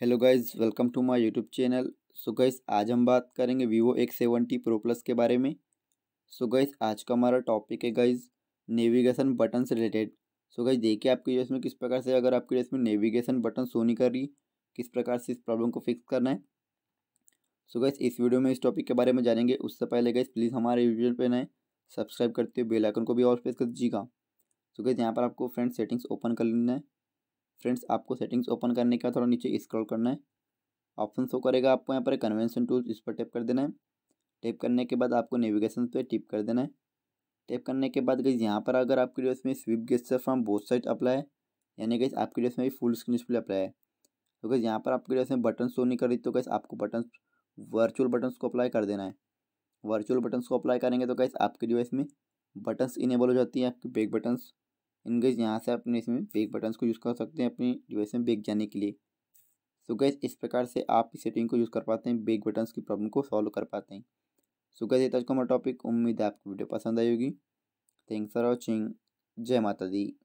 hello guys welcome to my YouTube channel so guys आज हम बात करेंगे Vivo X seventy pro plus के बारे में सो so गाइज आज का हमारा टॉपिक है गाइज नेविगेशन बटन से रिलेटेड सो गाइज देखिए आपके ड्रेस में किस प्रकार से अगर आपके ड्रेस में नेविगेशन बटन शो नहीं कर रही किस प्रकार से इस प्रॉब्लम को फिक्स करना है सो so गाइज इस वीडियो में इस टॉपिक के बारे में जानेंगे उससे पहले गाइज प्लीज़ हमारे यूट्यूब पर नए सब्सक्राइब करते हुए बेलाइकन को भी और प्रेस कर दीजिएगा सो so गाइज यहाँ पर आपको फ्रेंड सेटिंग्स ओपन कर लेना है फ्रेंड्स आपको सेटिंग्स ओपन करने का थोड़ा नीचे स्क्रॉल करना है ऑप्शन शो करेगा आपको यहाँ पर कन्वेंशन टूल्स इस पर टैप कर देना है टैप करने के बाद आपको नेविगेशन पे टिप कर देना है टैप करने के बाद गई यहाँ पर अगर आपके ड्रेस में swipe gesture from both side apply है यानी कि आपके जो में भी फुल स्क्रीन डिस्प्ले अप्लाई है तो कैसे यहाँ पर आपके जो में बटन शो नहीं कर रही तो कैसे आपको बटन वर्चुअल बटन्स को अप्लाई कर देना है वर्चुअल बटन्स को अप्लाई करेंगे तो कैसे आपके डिवाइस में बटन्स इनेबल हो जाती हैं आपकी बैक बटन्स इन गज़ यहाँ से अपने इसमें बेक बटन्स को यूज़ कर सकते हैं अपनी डिवाइस में बेक जाने के लिए सो so गैस इस प्रकार से आप इस सेटिंग को यूज़ कर पाते हैं बेक बटन्स की प्रॉब्लम को सॉल्व कर पाते हैं सो गैस ये था हमारा टॉपिक उम्मीद है आपको वीडियो पसंद आई होगी थैंक्स फॉर वॉचिंग जय माता दी